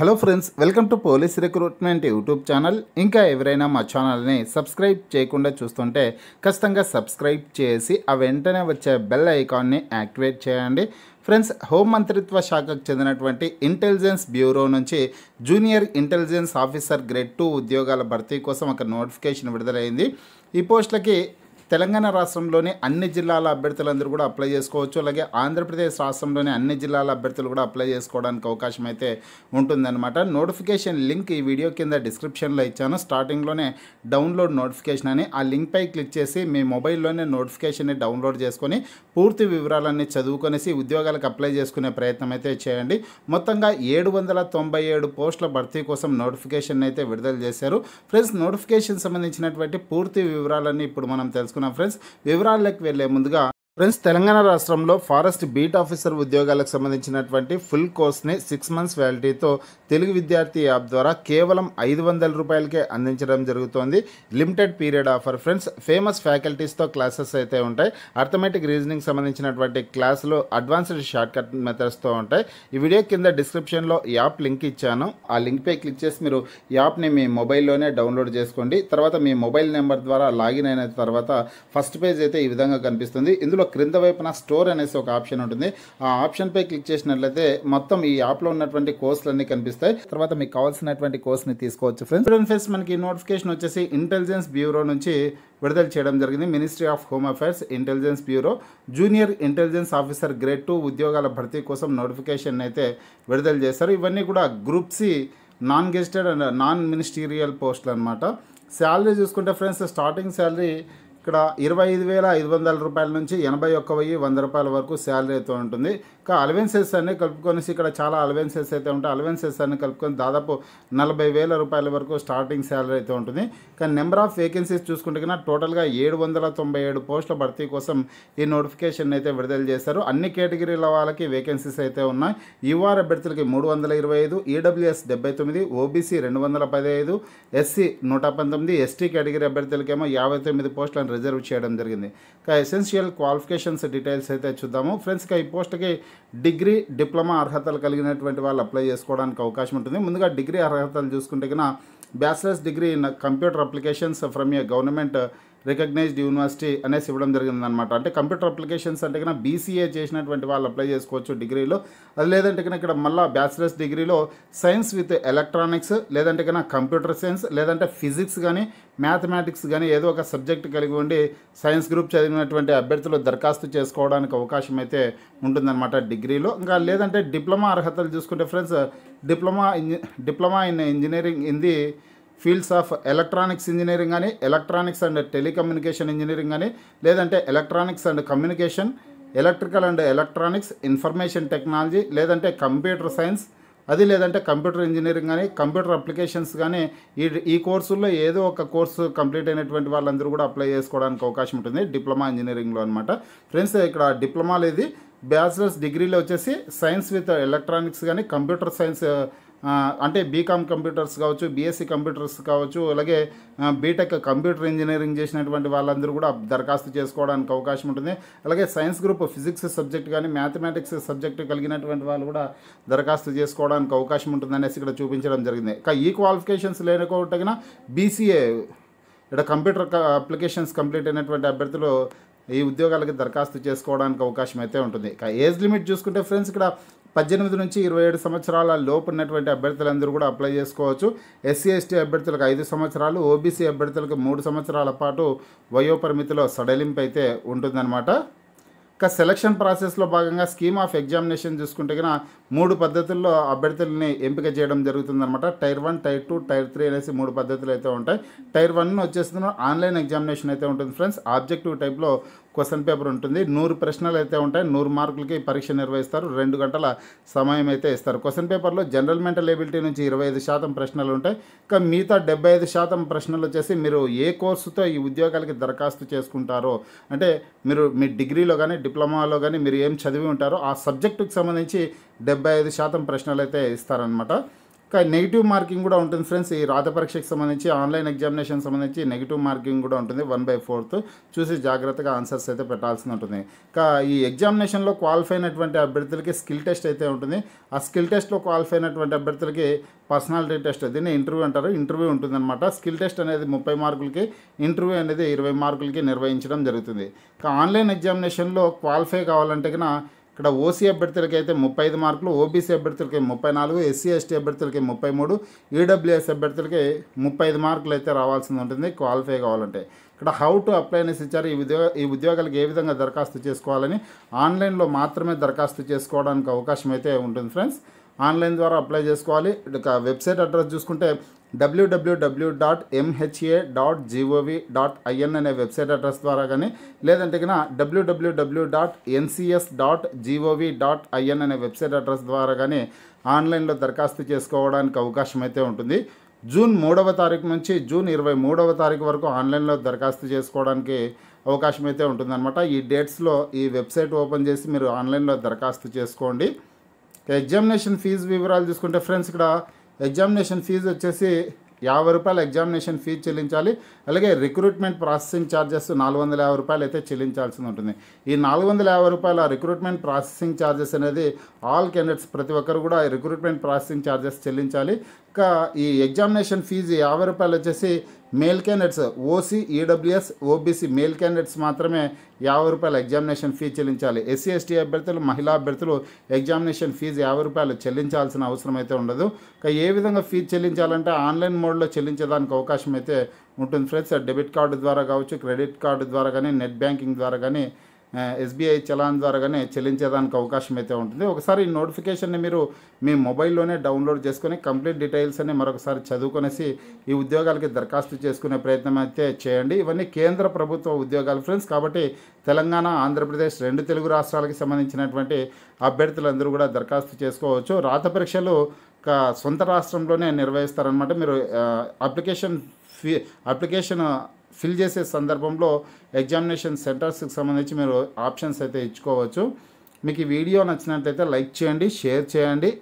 hello friends welcome to police recruitment YouTube channel ఇంకా ఎవరైనా మా ఛానల్ని సబ్స్క్రైబ్ చేయకుండా చూస్తుంటే ఖచ్చితంగా సబ్స్క్రైబ్ చేసి ఆ వెంటనే వచ్చే బెల్ ఐకాన్ని యాక్టివేట్ చేయండి ఫ్రెండ్స్ హోంమంత్రిత్వ శాఖకు చెందినటువంటి ఇంటెలిజెన్స్ బ్యూరో నుంచి junior intelligence officer grade two ఉద్యోగాల భర్తీ కోసం ఒక నోటిఫికేషన్ విడుదలైంది ఈ పోస్టులకి తెలంగాణ రాష్ట్రంలోని అన్ని జిల్లాల అభ్యర్థులందరూ కూడా అప్లై చేసుకోవచ్చు అలాగే ఆంధ్రప్రదేశ్ రాష్ట్రంలోని అన్ని జిల్లాల అభ్యర్థులు కూడా అప్లై చేసుకోవడానికి అవకాశం అయితే ఉంటుందన్నమాట నోటిఫికేషన్ లింక్ ఈ వీడియో కింద డిస్క్రిప్షన్లో ఇచ్చాను స్టార్టింగ్లోనే డౌన్లోడ్ నోటిఫికేషన్ అని ఆ లింక్పై క్లిక్ చేసి మీ మొబైల్లోనే నోటిఫికేషన్ని డౌన్లోడ్ చేసుకొని పూర్తి వివరాలన్నీ చదువుకొనేసి ఉద్యోగాలకు అప్లై చేసుకునే ప్రయత్నం అయితే చేయండి మొత్తంగా ఏడు వందల తొంభై ఏడు పోస్టుల భర్తీ కోసం నోటిఫికేషన్ అయితే విడుదల చేశారు ఫ్రెండ్స్ నోటిఫికేషన్ సంబంధించినటువంటి పూర్తి వివరాలన్నీ ఇప్పుడు మనం తెలుసుకుందాం తెలుసుకున్నాం ఫ్రెండ్స్ వివరాలకు వెళ్ళే ముందుగా ఫ్రెండ్స్ తెలంగాణ రాష్ట్రంలో ఫారెస్ట్ బీట్ ఆఫీసర్ ఉద్యోగాలకు సంబంధించినటువంటి ఫుల్ కోర్స్ని సిక్స్ మంత్స్ వ్యాలిటీతో తెలుగు విద్యార్థి యాప్ ద్వారా కేవలం ఐదు వందల రూపాయలకే అందించడం జరుగుతోంది limited period offer friends famous ఫ్యాకల్టీస్తో క్లాసెస్ అయితే ఉంటాయి అర్థమెటిక్ రీజనింగ్ సంబంధించినటువంటి క్లాసులు అడ్వాన్స్డ్ షార్ట్ కట్ మెథడ్స్తో ఉంటాయి ఈ వీడియో కింద డిస్క్రిప్షన్లో యాప్ లింక్ ఇచ్చాను ఆ లింక్పై క్లిక్ చేసి మీరు యాప్ని మీ మొబైల్లోనే డౌన్లోడ్ చేసుకోండి తర్వాత మీ మొబైల్ నెంబర్ ద్వారా లాగిన్ అయిన తర్వాత ఫస్ట్ పేజ్ అయితే ఈ విధంగా కనిపిస్తుంది ఇందులో క్రింద వైపున స్టోర్ అనేసి ఒక ఆప్షన్ ఉంటుంది ఆ ఆప్షన్పై క్లిక్ చేసినట్లయితే మొత్తం ఈ యాప్లో ఉన్నటువంటి అన్ని కనిపిస్తాయి తర్వాత మీకు కావాల్సినటువంటి కోర్స్ని తీసుకోవచ్చు ఫ్రెండ్స్ మనకి నోటిఫికేషన్ వచ్చేసి ఇంటెలిజెన్స్ బ్యూరో నుంచి విడుదల చేయడం జరిగింది ministry of home affairs intelligence bureau junior intelligence officer grade two ఉద్యోగాల భర్తీ కోసం నోటిఫికేషన్ అయితే విడుదల చేశారు ఇవన్నీ కూడా group C non gazetted and non ministerial పోస్టులు అనమాట శాలరీ చూసుకుంటే ఫ్రెండ్స్ స్టార్టింగ్ శాలరీ ఇక్కడ ఇరవై ఐదు వేల ఐదు వందల రూపాయల నుంచి ఎనభై ఒక్క వెయ్యి వంద రూపాయల వరకు శాలరీ అయితే ఉంటుంది ఇంకా అలవెన్సెస్ అన్ని కలుపుకొని ఇక్కడ చాలా అలవెన్సెస్ అయితే ఉంటాయి అలవెన్సెస్ అన్ని కలుపుకొని దాదాపు నలభై వేల రూపాయల వరకు స్టార్టింగ్ శాలరీ అయితే ఉంటుంది కానీ నెంబర్ ఆఫ్ వేకెన్సీస్ చూసుకుంటే కన్నా టోటల్గా ఏడు వందల తొంభై ఏడు పోస్టుల భర్తీ కోసం ఈ నోటిఫికేషన్ అయితే విడుదల చేశారు అన్ని కేటగిరీల వాళ్ళకి వేకెన్సీస్ అయితే ఉన్నాయి యువఆర్ అభ్యర్థులకి మూడు వందల ఇరవై ఐదు ఈడబ్ల్యూఎస్ e డెబ్బై తొమ్మిది ఓబీసీ రెండు వందల పదిహేను ఎస్సీ నూట పంతొమ్మిది ఎస్టీ కేటగిరీ అభ్యర్థులకేమో యాభై తొమ్మిది పోస్టులను రిజర్వ్ చేయడం జరిగింది ఇక ఎసెన్షియల్ క్వాలిఫికేషన్స్ డీటెయిల్స్ అయితే చూద్దాము ఫ్రెండ్స్ ఇక ఈ పోస్ట్కి డిగ్రీ డిప్లొమా అర్హతలు కలిగినటువంటి వాళ్ళు అప్లై చేసుకోవడానికి అవకాశం ఉంటుంది ముందుగా డిగ్రీ అర్హతలు చూసుకుంటే కన్నా bachelors degree in computer applications from a government recognised university అనేసి ఇవ్వడం జరిగిందనమాట అంటే కంప్యూటర్ అప్లికేషన్స్ అంటే కన్నా బీసీఏ చేసినటువంటి వాళ్ళు అప్లై చేసుకోవచ్చు డిగ్రీలో అది లేదంటే కన్నా ఇక్కడ మళ్ళీ బ్యాచిలర్స్ డిగ్రీలో సైన్స్ విత్ ఎలక్ట్రానిక్స్ లేదంటే కన్నా కంప్యూటర్ సైన్స్ లేదంటే ఫిజిక్స్ కానీ మ్యాథమెటిక్స్ కానీ ఏదో ఒక సబ్జెక్ట్ కలిగి ఉండి సైన్స్ గ్రూప్ చదివినటువంటి అభ్యర్థులు దరఖాస్తు చేసుకోవడానికి అవకాశం అయితే ఉంటుందన్నమాట డిగ్రీలో ఇంకా లేదంటే డిప్లొమా అర్హతలు చూసుకుంటే ఫ్రెండ్స్ డిప్లొమా ఇంజ diploma in engineering in the fields of electronics engineering కానీ ఎలక్ట్రానిక్స్ అండ్ టెలికమ్యూనికేషన్ ఇంజనీరింగ్ కానీ లేదంటే electronics and communication electrical and electronics information technology లేదంటే కంప్యూటర్ సైన్స్ అది లేదంటే కంప్యూటర్ ఇంజనీరింగ్ కానీ కంప్యూటర్ అప్లికేషన్స్ కానీ ఈ ఈ కోర్సుల్లో ఏదో ఒక కోర్సు కంప్లీట్ అయినటువంటి వాళ్ళందరూ కూడా అప్లై చేసుకోవడానికి అవకాశం ఉంటుంది డిప్లొమా ఇంజనీరింగ్లో అనమాట ఫ్రెండ్స్ ఇక్కడ డిప్లొమాలు ఇది బ్యాచిలర్స్ డిగ్రీలో వచ్చేసి సైన్స్ విత్ ఎలక్ట్రానిక్స్ కానీ కంప్యూటర్ సైన్స్ అంటే బీకామ్ కంప్యూటర్స్ కావచ్చు బీఎస్సీ కంప్యూటర్స్ కావచ్చు అలాగే బీటెక్ కంప్యూటర్ ఇంజనీరింగ్ చేసినటువంటి వాళ్ళందరూ కూడా దరఖాస్తు చేసుకోవడానికి అవకాశం ఉంటుంది అలాగే సైన్స్ గ్రూప్ ఫిజిక్స్ సబ్జెక్ట్ కానీ మ్యాథమెటిక్స్ సబ్జెక్ట్ కలిగినటువంటి వాళ్ళు కూడా దరఖాస్తు చేసుకోవడానికి అవకాశం ఉంటుందనేసి ఇక్కడ చూపించడం జరిగింది ఈ క్వాలిఫికేషన్స్ లేనకోటగిన బీసీఏ ఇక్కడ కంప్యూటర్ అప్లికేషన్స్ కంప్లీట్ అయినటువంటి అభ్యర్థులు ఈ ఉద్యోగాలకి దరఖాస్తు చేసుకోవడానికి అవకాశం అయితే ఉంటుంది ఏజ్ లిమిట్ చూసుకుంటే ఫ్రెండ్స్ ఇక్కడ పద్దెనిమిది నుంచి ఇరవై ఏడు సంవత్సరాల లోపు ఉన్నటువంటి అభ్యర్థులందరూ కూడా అప్లై చేసుకోవచ్చు ఎస్సీ ఎస్టీ అభ్యర్థులకు ఐదు సంవత్సరాలు ఓబీసీ అభ్యర్థులకు మూడు సంవత్సరాల పాటు వయోపరిమితిలో సడలింపు అయితే ఉంటుందన్నమాట ఇక సెలక్షన్ ప్రాసెస్లో భాగంగా స్కీమ్ ఆఫ్ ఎగ్జామినేషన్ చూసుకుంటే కనుక మూడు పద్ధతుల్లో అభ్యర్థులని ఎంపిక చేయడం జరుగుతుందన్నమాట tier one tier two tier three అనేసి మూడు పద్ధతులు అయితే ఉంటాయి టైర్ వన్ వచ్చేస్తున్న ఆన్లైన్ ఎగ్జామినేషన్ అయితే ఉంటుంది ఫ్రెండ్స్ ఆబ్జెక్టివ్ టైప్లో క్వశ్చన్ పేపర్ ఉంటుంది నూరు ప్రశ్నలు అయితే ఉంటాయి నూరు మార్కులకి పరీక్ష నిర్వహిస్తారు రెండు గంటల సమయం అయితే ఇస్తారు క్వశ్చన్ పేపర్లో జనరల్ మెంటల్ ఎబిలిటీ నుంచి ఇరవై ఐదు శాతం ప్రశ్నలు ఉంటాయి ఇంకా మిగతా డెబ్బై ఐదు శాతం ప్రశ్నలు వచ్చేసి మీరు ఏ కోర్సుతో ఈ ఉద్యోగాలకి దరఖాస్తు చేసుకుంటారో అంటే మీరు మీ డిగ్రీలో కానీ డిప్లొమాలో కానీ మీరు ఏం చదివి ఉంటారో ఆ సబ్జెక్టుకి సంబంధించి డెబ్బై ఐదు శాతం ప్రశ్నలు అయితే ఇస్తారనమాట నెగిటివ్ మార్కింగ్ కూడా ఉంటుంది ఫ్రెండ్స్ ఈ రాత పరీక్షకు సంబంధించి ఆన్లైన్ ఎగ్జామినేషన్ సంబంధించి నెగిటివ్ మార్కింగ్ కూడా ఉంటుంది వన్ బై ఫోర్త్ చూసి జాగ్రత్తగా ఆన్సర్స్ అయితే పెట్టాల్సి ఉంటుంది ఇంకా ఈ ఎగ్జామినేషన్లో క్వాలిఫై అయినటువంటి అభ్యర్థులకి స్కిల్ టెస్ట్ అయితే ఉంటుంది ఆ స్కిల్ టెస్ట్లో క్వాలిఫై అయినటువంటి అభ్యర్థులకి పర్సనాలిటీ టెస్ట్ దీన్ని ఇంటర్వ్యూ అంటారు ఇంటర్వ్యూ ఉంటుంది అనమాట స్కిల్ టెస్ట్ అనేది ముప్పై మార్కులకి ఇంటర్వ్యూ అనేది ఇరవై మార్కులకి నిర్వహించడం జరుగుతుంది ఇంకా ఆన్లైన్ ఎగ్జామినేషన్లో క్వాలిఫై కావాలంటే కన్నా ఇక్కడ ఓసీ అభ్యర్థులకి అయితే ముప్పై మార్కులు ఓబీసీ అభ్యర్థులకి ముప్పై నాలుగు ఎస్సీ ఎస్టీ అభ్యర్థులకి ముప్పై మూడు ఈడబ్ల్యూఎస్ e అభ్యర్థులకి ముప్పై ఐదు మార్కులు అయితే రావాల్సింది ఉంటుంది క్వాలిఫై కావాలంటే ఇక్కడ హౌ టు అనేసి ఇచ్చారు ఈ ఉద్యోగ ఈ ఉద్యోగాలకు ఏ విధంగా దరఖాస్తు చేసుకోవాలని ఆన్లైన్లో మాత్రమే దరఖాస్తు చేసుకోవడానికి అవకాశం అయితే ఉంటుంది ఫ్రెండ్స్ ఆన్లైన్ ద్వారా అప్లై చేసుకోవాలి వెబ్సైట్ అడ్రస్ చూసుకుంటే WWW dot MHA dot GOV dot IN అనే వెబ్సైట్ అడ్రస్ ద్వారా కానీ లేదంటే కన్నా WWW dot NCS dot GOV dot IN అనే వెబ్సైట్ అడ్రస్ ద్వారా కానీ ఆన్లైన్లో దరఖాస్తు చేసుకోవడానికి అవకాశం అయితే ఉంటుంది జూన్ మూడవ తారీఖు నుంచి జూన్ ఇరవై మూడవ తారీఖు వరకు ఆన్లైన్లో దరఖాస్తు చేసుకోవడానికి అవకాశం అయితే ఉంటుందన్నమాట ఈ డేట్స్లో ఈ వెబ్సైట్ ఓపెన్ చేసి మీరు ఆన్లైన్లో దరఖాస్తు చేసుకోండి ఎగ్జామినేషన్ ఫీజు వివరాలు తీసుకుంటే ఫ్రెండ్స్ ఇక్కడ ఎగ్జామినేషన్ ఫీజు వచ్చేసి యాభై రూపాయలు ఎగ్జామినేషన్ ఫీజు చెల్లించాలి అలాగే రిక్రూట్మెంట్ ప్రాసెసింగ్ ఛార్జెస్ నాలుగు వందల యాభై రూపాయలు అయితే చెల్లించాల్సి ఉంటుంది ఈ నాలుగు వందల యాభై రూపాయల రిక్రూట్మెంట్ ప్రాసెసింగ్ ఛార్జెస్ అనేది ఆల్ క్యాండిడేట్స్ ప్రతి ఒక్కరు కూడా రిక్రూట్మెంట్ ప్రాసెసింగ్ ఛార్జెస్ చెల్లించాలి ఇంకా ఈ ఎగ్జామినేషన్ ఫీజు యాభై రూపాయలు వచ్చేసి male candidates OC EWS OBC male candidates మాత్రమే యాభై రూపాయలు ఎగ్జామినేషన్ ఫీ చెల్లించాలి ఎస్సీ ఎస్టీ అభ్యర్థులు మహిళా అభ్యర్థులు ఎగ్జామినేషన్ ఫీజు యాభై రూపాయలు చెల్లించాల్సిన అవసరం అయితే ఉండదు ఇక ఏ విధంగా ఫీజు చెల్లించాలంటే ఆన్లైన్ మోడ్లో చెల్లించేదానికి అవకాశం అయితే ఉంటుంది ఫ్రెండ్స్ డెబిట్ కార్డు ద్వారా కావచ్చు క్రెడిట్ కార్డు ద్వారా కానీ నెట్ బ్యాంకింగ్ ద్వారా కానీ ఎస్బీఐ చలాన్ ద్వారానే చెల్లించేదానికి అవకాశం అయితే ఉంటుంది ఒకసారి ఈ నోటిఫికేషన్ని మీరు మీ మొబైల్లోనే డౌన్లోడ్ చేసుకొని కంప్లీట్ డీటెయిల్స్ అని మరొకసారి చదువుకొనేసి ఈ ఉద్యోగాలకి దరఖాస్తు చేసుకునే ప్రయత్నం అయితే చేయండి ఇవన్నీ కేంద్ర ప్రభుత్వ ఉద్యోగాలు ఫ్రెండ్స్ కాబట్టి తెలంగాణ ఆంధ్రప్రదేశ్ రెండు తెలుగు రాష్ట్రాలకి సంబంధించినటువంటి అభ్యర్థులందరూ కూడా దరఖాస్తు చేసుకోవచ్చు రాత పరీక్షలు సొంత రాష్ట్రంలోనే నిర్వహిస్తారనమాట మీరు అప్లికేషన్ ఫీ అప్లికేషన్ ఫిల్ చేసే సందర్భంలో ఎగ్జామినేషన్ సెంటర్స్కి సంబంధించి మీరు ఆప్షన్స్ అయితే ఇచ్చుకోవచ్చు మీకు ఈ వీడియో నచ్చినట్లయితే లైక్ చేయండి షేర్ చేయండి